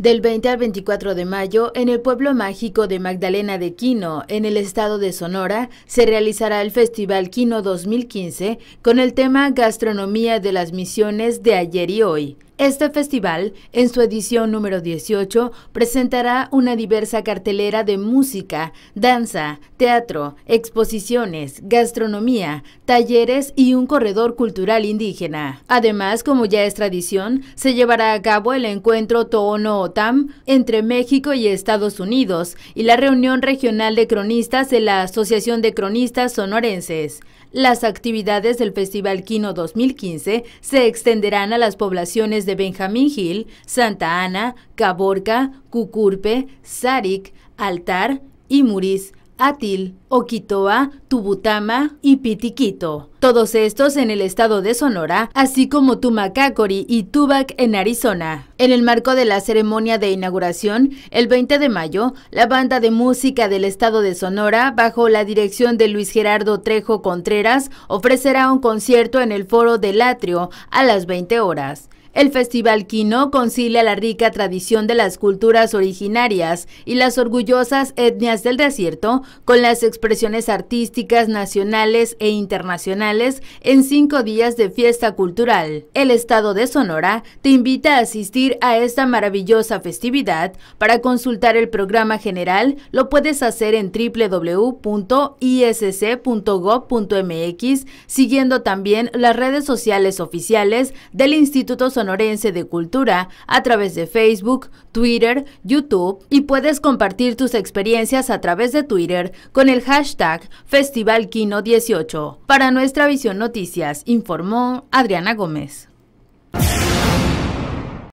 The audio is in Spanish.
Del 20 al 24 de mayo, en el pueblo mágico de Magdalena de Quino, en el estado de Sonora, se realizará el Festival Quino 2015 con el tema Gastronomía de las Misiones de ayer y hoy. Este festival, en su edición número 18, presentará una diversa cartelera de música, danza, teatro, exposiciones, gastronomía, talleres y un corredor cultural indígena. Además, como ya es tradición, se llevará a cabo el encuentro Toono Otam entre México y Estados Unidos y la reunión regional de cronistas de la Asociación de Cronistas Sonorenses. Las actividades del Festival Quino 2015 se extenderán a las poblaciones de Benjamín Gil, Santa Ana, Caborca, Cucurpe, Saric, Altar, Imuris, Atil, Oquitoa, Tubutama y Pitiquito. Todos estos en el estado de Sonora, así como Tumacacori y Tubac en Arizona. En el marco de la ceremonia de inauguración, el 20 de mayo, la banda de música del estado de Sonora, bajo la dirección de Luis Gerardo Trejo Contreras, ofrecerá un concierto en el foro del Atrio a las 20 horas. El Festival Quino concilia la rica tradición de las culturas originarias y las orgullosas etnias del desierto con las expresiones artísticas nacionales e internacionales en cinco días de fiesta cultural. El Estado de Sonora te invita a asistir a esta maravillosa festividad. Para consultar el programa general lo puedes hacer en www.isc.gov.mx siguiendo también las redes sociales oficiales del Instituto Sonora de cultura a través de Facebook, Twitter, YouTube y puedes compartir tus experiencias a través de Twitter con el hashtag Festival Kino 18. Para nuestra visión noticias, informó Adriana Gómez.